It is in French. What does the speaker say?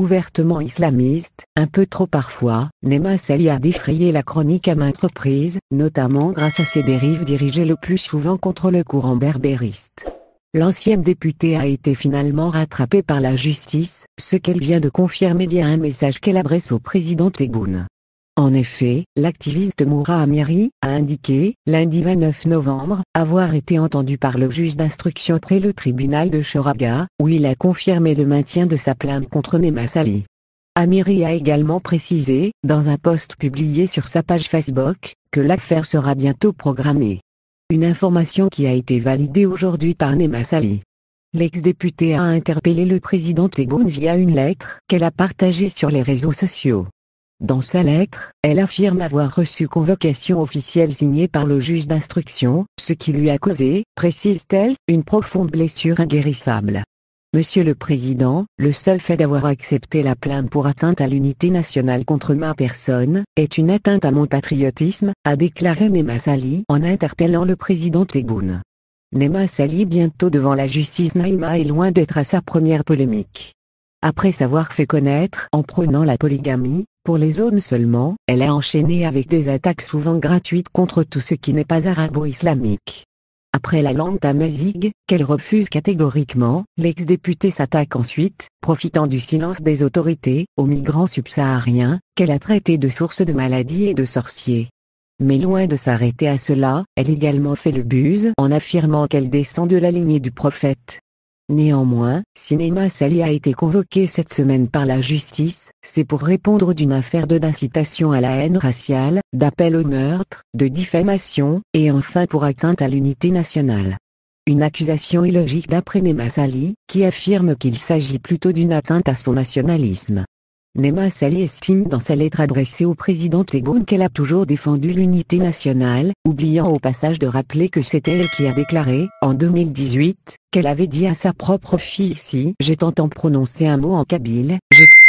ouvertement islamiste, un peu trop parfois, Nema Sali a défrayé la chronique à maintes reprises, notamment grâce à ses dérives dirigées le plus souvent contre le courant berbériste. L'ancienne députée a été finalement rattrapée par la justice, ce qu'elle vient de confirmer via un message qu'elle adresse au président Tebboune. En effet, l'activiste Moura Amiri a indiqué, lundi 29 novembre, avoir été entendu par le juge d'instruction près le tribunal de Choraga, où il a confirmé le maintien de sa plainte contre Nema Sali. Amiri a également précisé, dans un post publié sur sa page Facebook, que l'affaire sera bientôt programmée. Une information qui a été validée aujourd'hui par Nema Sali. lex député a interpellé le président Tegoun via une lettre qu'elle a partagée sur les réseaux sociaux. Dans sa lettre, elle affirme avoir reçu convocation officielle signée par le juge d'instruction, ce qui lui a causé, précise-t-elle, une profonde blessure inguérissable. Monsieur le Président, le seul fait d'avoir accepté la plainte pour atteinte à l'unité nationale contre ma personne, est une atteinte à mon patriotisme, a déclaré Nema Sali en interpellant le président Tebboune. Nema Sali bientôt devant la justice Naïma est loin d'être à sa première polémique. Après s'avoir fait connaître en prônant la polygamie, pour les hommes seulement, elle a enchaîné avec des attaques souvent gratuites contre tout ce qui n'est pas arabo-islamique. Après la langue tamazigue, qu'elle refuse catégoriquement, l'ex-députée s'attaque ensuite, profitant du silence des autorités, aux migrants subsahariens, qu'elle a traités de sources de maladies et de sorciers. Mais loin de s'arrêter à cela, elle également fait le buse en affirmant qu'elle descend de la lignée du prophète, Néanmoins, Cinéma Sali a été convoqué cette semaine par la justice, c'est pour répondre d'une affaire de d'incitation à la haine raciale, d'appel au meurtre, de diffamation, et enfin pour atteinte à l'unité nationale. Une accusation illogique d'après Nema Sali, qui affirme qu'il s'agit plutôt d'une atteinte à son nationalisme. Nema Sali estime dans sa lettre adressée au président Tegoun qu'elle a toujours défendu l'unité nationale, oubliant au passage de rappeler que c'était elle qui a déclaré, en 2018, qu'elle avait dit à sa propre fille si je t'entends prononcer un mot en kabyle, je